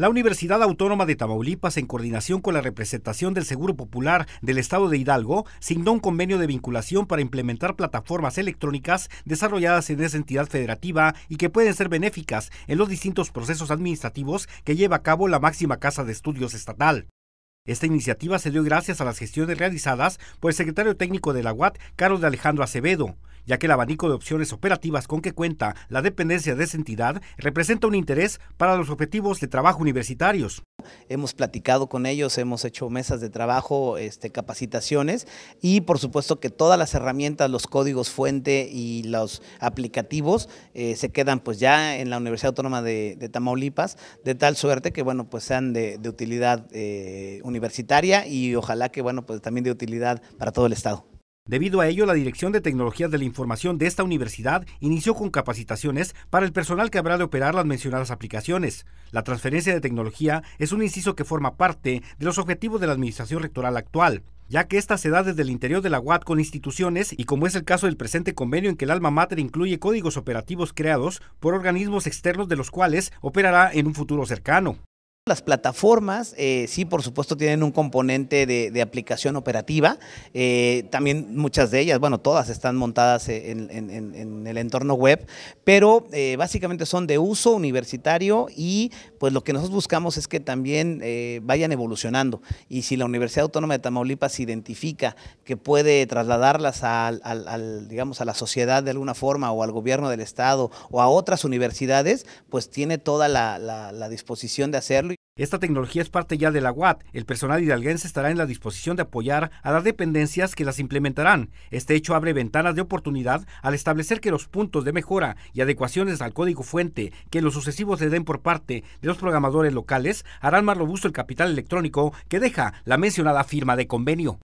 La Universidad Autónoma de Tamaulipas, en coordinación con la representación del Seguro Popular del Estado de Hidalgo, signó un convenio de vinculación para implementar plataformas electrónicas desarrolladas en esa entidad federativa y que pueden ser benéficas en los distintos procesos administrativos que lleva a cabo la máxima casa de estudios estatal. Esta iniciativa se dio gracias a las gestiones realizadas por el secretario técnico de la UAT, Carlos de Alejandro Acevedo, ya que el abanico de opciones operativas con que cuenta la dependencia de esa entidad representa un interés para los objetivos de trabajo universitarios. Hemos platicado con ellos, hemos hecho mesas de trabajo, este, capacitaciones y por supuesto que todas las herramientas, los códigos fuente y los aplicativos eh, se quedan pues ya en la Universidad Autónoma de, Tamaulipas, de tal suerte que bueno pues sean de, utilidad eh, universitaria y ojalá que bueno pues también de utilidad para todo el Estado. Debido a ello, la Dirección de Tecnologías de la Información de esta universidad inició con capacitaciones para el personal que habrá de operar las mencionadas aplicaciones. La transferencia de tecnología es un inciso que forma parte de los objetivos de la Administración Rectoral actual ya que ésta se da desde el interior de la UAT con instituciones y como es el caso del presente convenio en que el alma mater incluye códigos operativos creados por organismos externos de los cuales operará en un futuro cercano. Las plataformas, eh, sí, por supuesto, tienen un componente de, aplicación operativa. Eh, también muchas de ellas, bueno, todas están montadas e, en, el entorno web, pero eh, básicamente son de uso universitario y pues lo que nosotros buscamos es que también vayan evolucionando. Y si la Universidad Autónoma de Tamaulipas identifica que puede trasladarlas al, digamos, a la sociedad de alguna forma o al gobierno del Estado o a otras universidades, pues tiene toda la disposición de hacerlo. Esta tecnología es parte ya de la UAT. El personal hidalguense estará en la disposición de apoyar a las dependencias que las implementarán. Este hecho abre ventanas de oportunidad al establecer que los puntos de mejora y adecuaciones al código fuente que los sucesivos se den por parte de los programadores locales harán más robusto el capital electrónico que deja la mencionada firma de convenio.